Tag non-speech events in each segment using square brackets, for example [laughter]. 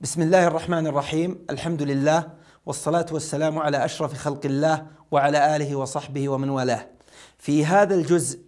بسم الله الرحمن الرحيم الحمد لله والصلاه والسلام على اشرف خلق الله وعلى اله وصحبه ومن والاه في هذا الجزء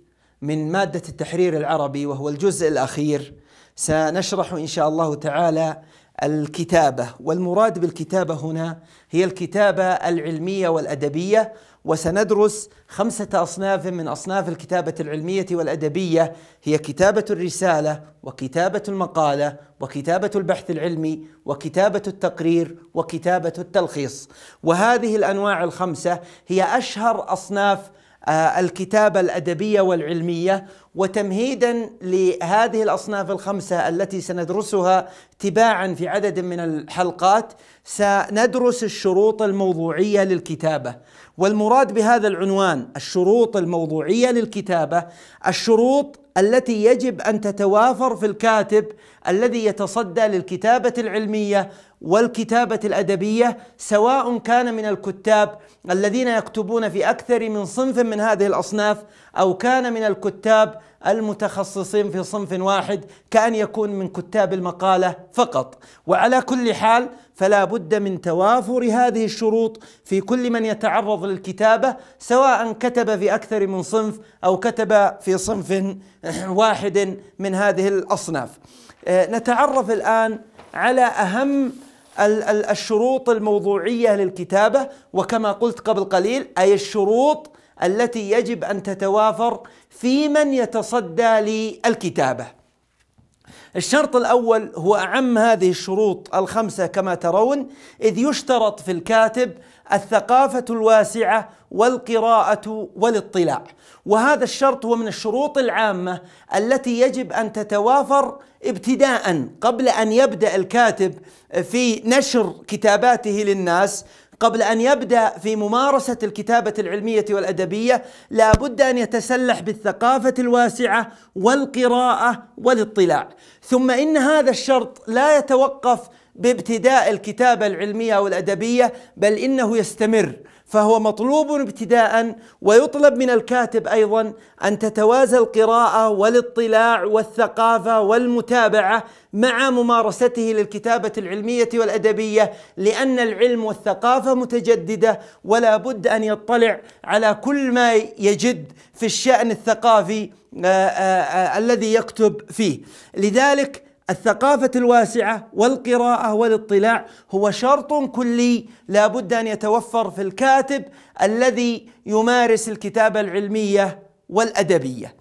من ماده التحرير العربي وهو الجزء الاخير سنشرح ان شاء الله تعالى الكتابه والمراد بالكتابه هنا هي الكتابه العلميه والادبيه وسندرس خمسه اصناف من اصناف الكتابه العلميه والادبيه هي كتابه الرساله وكتابه المقاله وكتابه البحث العلمي وكتابه التقرير وكتابه التلخيص وهذه الانواع الخمسه هي اشهر اصناف آه، الكتابه الادبيه والعلميه وتمهيدا لهذه الاصناف الخمسه التي سندرسها تباعا في عدد من الحلقات سندرس الشروط الموضوعيه للكتابه والمراد بهذا العنوان الشروط الموضوعيه للكتابه الشروط التي يجب ان تتوافر في الكاتب الذي يتصدى للكتابه العلميه والكتابه الادبيه سواء كان من الكتاب الذين يكتبون في اكثر من صنف من هذه الاصناف او كان من الكتاب المتخصصين في صنف واحد كان يكون من كتاب المقاله فقط وعلى كل حال فلا بد من توافر هذه الشروط في كل من يتعرض للكتابه سواء كتب في اكثر من صنف او كتب في صنف [clears throat] واحد من هذه الاصناف آه، نتعرف الان على اهم الشروط الموضوعيه للكتابه وكما قلت قبل قليل اي الشروط التي يجب ان تتوافر في من يتصدى للكتابه الشرط الأول هو أعم هذه الشروط الخمسة كما ترون إذ يشترط في الكاتب الثقافة الواسعة والقراءة والاطلاع وهذا الشرط هو من الشروط العامة التي يجب أن تتوافر ابتداء قبل أن يبدأ الكاتب في نشر كتاباته للناس قبل أن يبدأ في ممارسة الكتابة العلمية والأدبية لابد أن يتسلح بالثقافة الواسعة والقراءة والاطلاع ثم إن هذا الشرط لا يتوقف بابتداء الكتابة العلمية والأدبية بل إنه يستمر فهو مطلوب ابتداء ويطلب من الكاتب أيضا أن تتوازى القراءة والاطلاع والثقافة والمتابعة مع ممارسته للكتابة العلمية والأدبية لأن العلم والثقافة متجددة ولا بد أن يطلع على كل ما يجد في الشأن الثقافي آه، آه، آه، الذي يكتب فيه لذلك الثقافة الواسعة والقراءة والاطلاع هو شرط كلي لا بد أن يتوفر في الكاتب الذي يمارس الكتابة العلمية والأدبية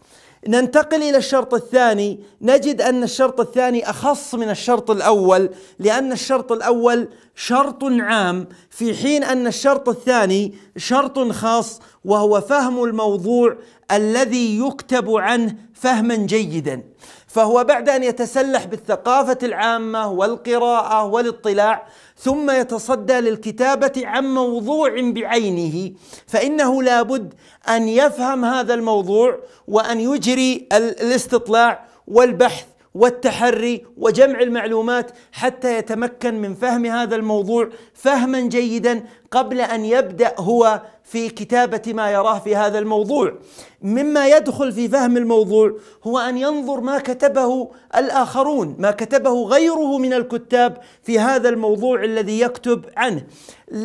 ننتقل إلى الشرط الثاني نجد أن الشرط الثاني أخص من الشرط الأول لأن الشرط الأول شرط عام في حين أن الشرط الثاني شرط خاص وهو فهم الموضوع الذي يكتب عنه فهما جيدا فهو بعد ان يتسلح بالثقافه العامه والقراءه والاطلاع ثم يتصدى للكتابه عن موضوع بعينه فانه لابد ان يفهم هذا الموضوع وان يجري الاستطلاع والبحث والتحري وجمع المعلومات حتى يتمكن من فهم هذا الموضوع فهما جيدا قبل ان يبدا هو في كتابه ما يراه في هذا الموضوع مما يدخل في فهم الموضوع هو ان ينظر ما كتبه الاخرون ما كتبه غيره من الكتاب في هذا الموضوع الذي يكتب عنه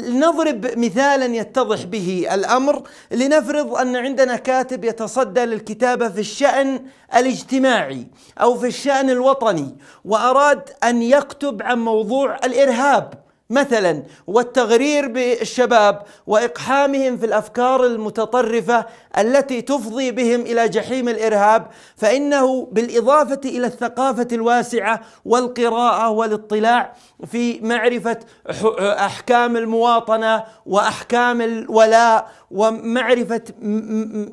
نضرب مثالا يتضح به الامر لنفرض ان عندنا كاتب يتصدى للكتابه في الشان الاجتماعي او في الشان الوطني واراد ان يكتب عن موضوع الارهاب مثلا والتغرير بالشباب واقحامهم في الافكار المتطرفه التي تفضي بهم الى جحيم الارهاب فانه بالاضافه الى الثقافه الواسعه والقراءه والاطلاع في معرفه احكام المواطنه واحكام الولاء ومعرفه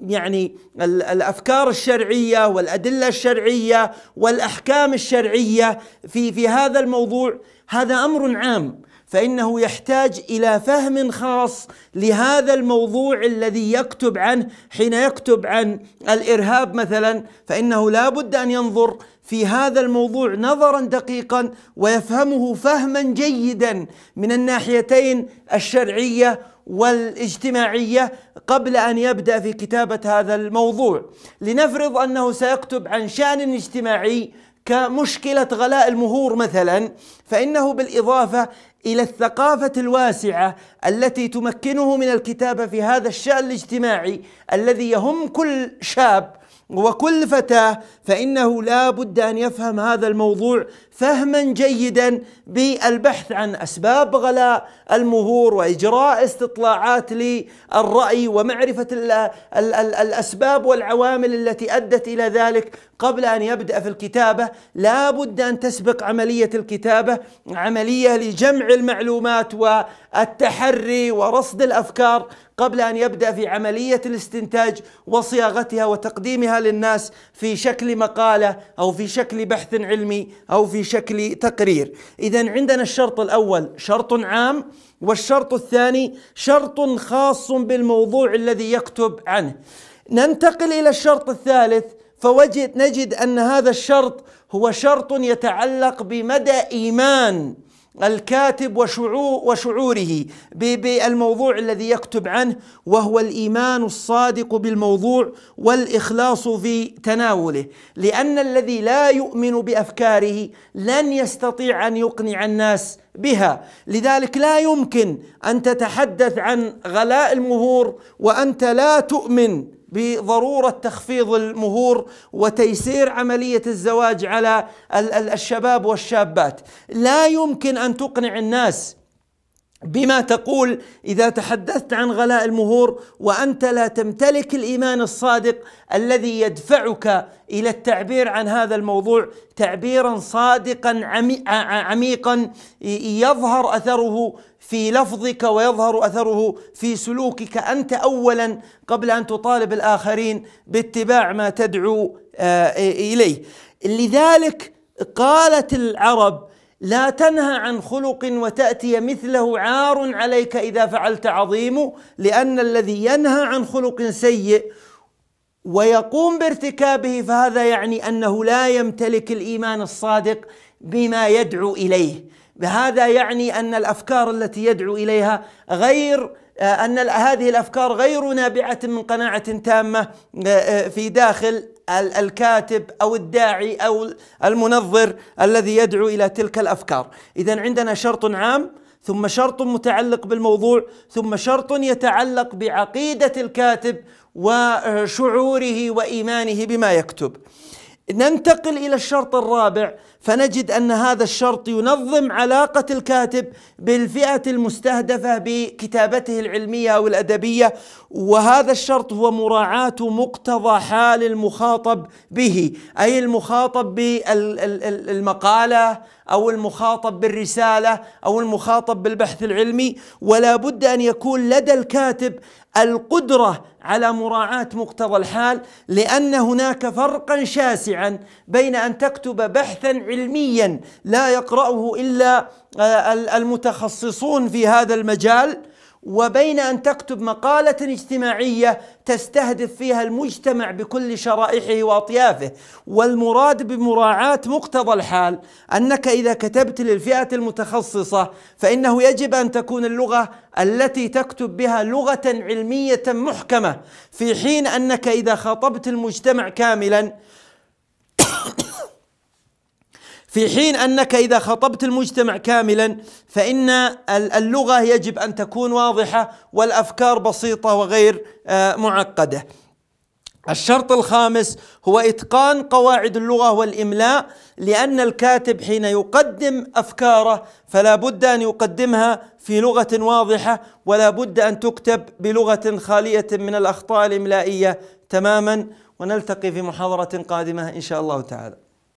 يعني الافكار الشرعيه والادله الشرعيه والاحكام الشرعيه في في هذا الموضوع هذا امر عام فانه يحتاج الى فهم خاص لهذا الموضوع الذي يكتب عنه حين يكتب عن الارهاب مثلا فانه لا بد ان ينظر في هذا الموضوع نظرا دقيقا ويفهمه فهما جيدا من الناحيتين الشرعيه والاجتماعيه قبل ان يبدا في كتابه هذا الموضوع لنفرض انه سيكتب عن شان اجتماعي كمشكله غلاء المهور مثلا فانه بالاضافه الى الثقافه الواسعه التي تمكنه من الكتابه في هذا الشان الاجتماعي الذي يهم كل شاب وكل فتاه فانه لا بد ان يفهم هذا الموضوع فهما جيدا بالبحث عن اسباب غلاء المهور واجراء استطلاعات للراي ومعرفه الـ الـ الـ الاسباب والعوامل التي ادت الى ذلك قبل أن يبدأ في الكتابة لا بد أن تسبق عملية الكتابة عملية لجمع المعلومات والتحري ورصد الأفكار قبل أن يبدأ في عملية الاستنتاج وصياغتها وتقديمها للناس في شكل مقالة أو في شكل بحث علمي أو في شكل تقرير إذا عندنا الشرط الأول شرط عام والشرط الثاني شرط خاص بالموضوع الذي يكتب عنه ننتقل الى الشرط الثالث فوجد نجد ان هذا الشرط هو شرط يتعلق بمدى ايمان الكاتب وشعور وشعوره بالموضوع الذي يكتب عنه وهو الايمان الصادق بالموضوع والاخلاص في تناوله لان الذي لا يؤمن بافكاره لن يستطيع ان يقنع الناس بها لذلك لا يمكن ان تتحدث عن غلاء المهور وانت لا تؤمن بضروره تخفيض المهور وتيسير عمليه الزواج على الشباب والشابات لا يمكن ان تقنع الناس بما تقول اذا تحدثت عن غلاء المهور وانت لا تمتلك الايمان الصادق الذي يدفعك الى التعبير عن هذا الموضوع تعبيرا صادقا عميقا يظهر اثره في لفظك ويظهر اثره في سلوكك انت اولا قبل ان تطالب الاخرين باتباع ما تدعو آه، اليه لذلك قالت العرب لا تنهى عن خلق وتأتي مثله عار عليك إذا فعلت عظيم لأن الذي ينهى عن خلق سيء ويقوم بارتكابه فهذا يعني أنه لا يمتلك الإيمان الصادق بما يدعو إليه هذا يعني أن الأفكار التي يدعو إليها غير آه، أن هذه الأفكار غير نابعة من قناعة تامة آه، آه، في داخل الكاتب أو الداعي أو المنظر الذي يدعو إلى تلك الأفكار إذا عندنا شرط عام ثم شرط متعلق بالموضوع ثم شرط يتعلق بعقيدة الكاتب وشعوره وإيمانه بما يكتب ننتقل إلى الشرط الرابع فنجد ان هذا الشرط ينظم علاقه الكاتب بالفئه المستهدفه بكتابته العلميه او الادبيه وهذا الشرط هو مراعاه مقتضى حال المخاطب به اي المخاطب بالمقاله او المخاطب بالرساله او المخاطب بالبحث العلمي ولا بد ان يكون لدى الكاتب القدره على مراعاه مقتضى الحال لان هناك فرقا شاسعا بين ان تكتب بحثا علميا لا يقرأه إلا آه، المتخصصون في هذا المجال وبين أن تكتب مقالة اجتماعية تستهدف فيها المجتمع بكل شرائحه وأطيافه والمراد بمراعاة مقتضى الحال أنك إذا كتبت للفئة المتخصصة فإنه يجب أن تكون اللغة التي تكتب بها لغة علمية محكمة في حين أنك إذا خاطبت المجتمع كاملا في حين انك اذا خطبت المجتمع كاملا فان اللغه يجب ان تكون واضحه والافكار بسيطه وغير آه، معقده. الشرط الخامس هو اتقان قواعد اللغه والاملاء لان الكاتب حين يقدم افكاره فلا بد ان يقدمها في لغه واضحه ولا بد ان تكتب بلغه خاليه من الاخطاء الاملائيه تماما ونلتقي في محاضره قادمه ان شاء الله تعالى